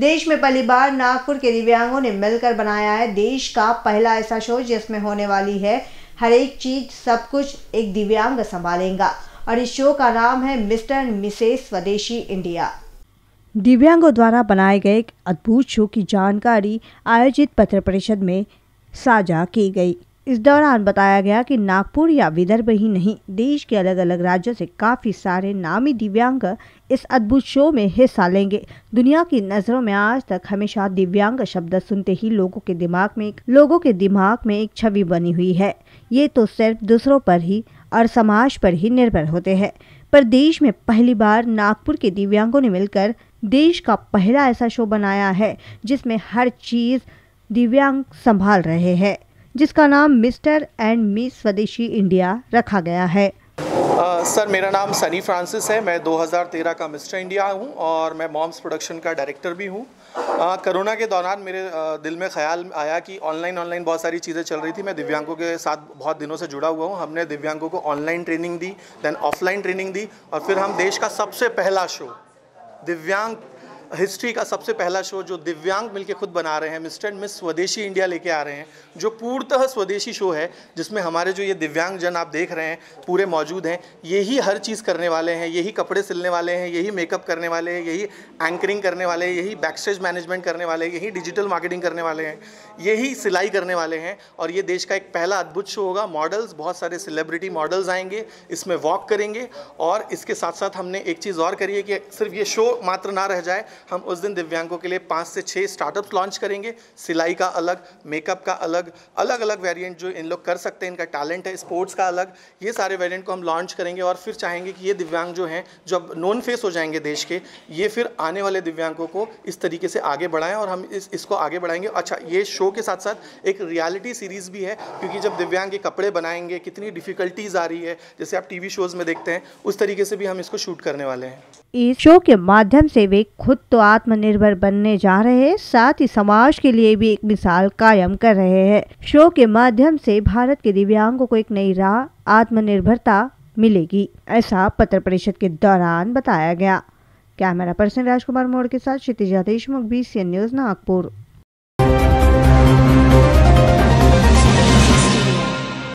देश में पहली बार नागपुर के दिव्यांगों ने मिलकर बनाया है देश का पहला ऐसा शो जिसमें होने वाली है हर एक चीज सब कुछ एक दिव्यांग संभालेगा और इस शो का नाम है मिस्टर मिसेस स्वदेशी इंडिया दिव्यांगों द्वारा बनाए गए एक अद्भुत शो की जानकारी आयोजित पत्र परिषद में साझा की गई इस दौरान बताया गया कि नागपुर या विदर्भ ही नहीं देश के अलग अलग राज्यों से काफ़ी सारे नामी दिव्यांग इस अद्भुत शो में हिस्सा लेंगे दुनिया की नज़रों में आज तक हमेशा दिव्यांग शब्द सुनते ही लोगों के दिमाग में लोगों के दिमाग में एक छवि बनी हुई है ये तो सिर्फ दूसरों पर ही और समाज पर ही निर्भर होते हैं पर देश में पहली बार नागपुर के दिव्यांगों ने मिलकर देश का पहला ऐसा शो बनाया है जिसमें हर चीज़ दिव्यांग संभाल रहे हैं जिसका नाम मिस्टर एंड मिस स्वदेशी इंडिया रखा गया है सर मेरा नाम सनी फ्रांसिस है मैं 2013 का मिस्टर इंडिया हूँ और मैं मॉम्स प्रोडक्शन का डायरेक्टर भी हूँ कोरोना के दौरान मेरे दिल में ख्याल आया कि ऑनलाइन ऑनलाइन बहुत सारी चीज़ें चल रही थी मैं दिव्यांगों के साथ बहुत दिनों से जुड़ा हुआ हूँ हमने दिव्यांगों को ऑनलाइन ट्रेनिंग दी देन ऑफलाइन ट्रेनिंग दी और फिर हम देश का सबसे पहला शो दिव्यांग हिस्ट्री का सबसे पहला शो जो दिव्यांग मिलके खुद बना रहे हैं मिस्टर एंड मिस स्वदेशी इंडिया लेके आ रहे हैं जो पूर्णतः स्वदेशी शो है जिसमें हमारे जो ये दिव्यांग जन आप देख रहे हैं पूरे मौजूद हैं यही हर चीज़ करने वाले हैं यही कपड़े सिलने वाले हैं यही मेकअप करने वाले हैं यही एंकरिंग करने वाले हैं यही बैकस्टेज मैनेजमेंट करने वाले हैं यही डिजिटल मार्केटिंग करने वाले हैं यही सिलाई करने वाले हैं और ये देश का एक पहला अद्भुत शो होगा मॉडल्स बहुत सारे सेलिब्रिटी मॉडल्स आएंगे इसमें वॉक करेंगे और इसके साथ साथ हमने एक चीज़ और करी है कि सिर्फ ये शो मात्र ना रह जाए हम उस दिन दिव्यांगों के लिए पाँच से छः स्टार्टअप लॉन्च करेंगे सिलाई का अलग मेकअप का अलग अलग अलग वेरियंट जो इन लोग कर सकते हैं इनका टैलेंट है स्पोर्ट्स का अलग ये सारे वेरियंट को हम लॉन्च करेंगे और फिर चाहेंगे कि ये दिव्यांग जो हैं जब नॉन फेस हो जाएंगे देश के ये फिर आने वाले दिव्यांगों को इस तरीके से आगे बढ़ाएं और हम इस इसको आगे बढ़ाएंगे अच्छा ये शो के साथ साथ एक रियलिटी सीरीज़ भी है क्योंकि जब दिव्यांग के कपड़े बनाएंगे कितनी डिफ़िकल्टीज़ आ रही है जैसे आप टीवी शोज़ में देखते हैं उस तरीके से भी हम इसको शूट करने वाले हैं इस शो के माध्यम से वे खुद तो आत्मनिर्भर बनने जा रहे हैं साथ ही समाज के लिए भी एक मिसाल कायम कर रहे हैं शो के माध्यम से भारत के दिव्यांगों को एक नई राह आत्मनिर्भरता मिलेगी ऐसा पत्र परिषद के दौरान बताया गया कैमरा पर्सन राजकुमार मोड़ के साथ क्षितिजा देशमुख बी न्यूज नागपुर